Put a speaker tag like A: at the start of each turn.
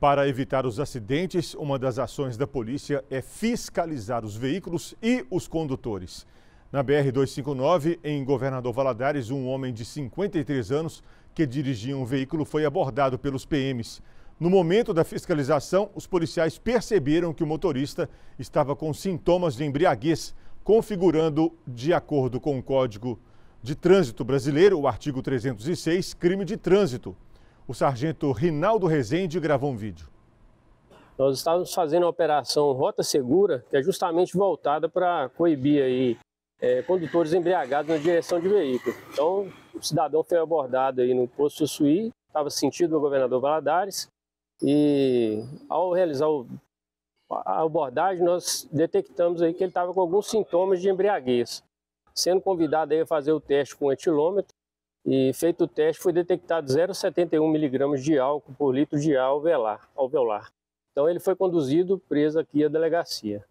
A: Para evitar os acidentes, uma das ações da polícia é fiscalizar os veículos e os condutores. Na BR-259, em Governador Valadares, um homem de 53 anos que dirigia um veículo foi abordado pelos PMs. No momento da fiscalização, os policiais perceberam que o motorista estava com sintomas de embriaguez, configurando, de acordo com o Código de Trânsito Brasileiro, o artigo 306, crime de trânsito. O sargento Rinaldo Rezende gravou um vídeo.
B: Nós estávamos fazendo a operação Rota Segura, que é justamente voltada para coibir aí, é, condutores embriagados na direção de veículo. Então, o cidadão foi abordado aí no posto Suí, estava sentido o governador Valadares, e ao realizar o, a abordagem, nós detectamos aí que ele estava com alguns sintomas de embriaguez. Sendo convidado aí a fazer o teste com etilômetro, e feito o teste, foi detectado 0,71 miligramas de álcool por litro de alveolar. alveolar. Então ele foi conduzido preso aqui à delegacia.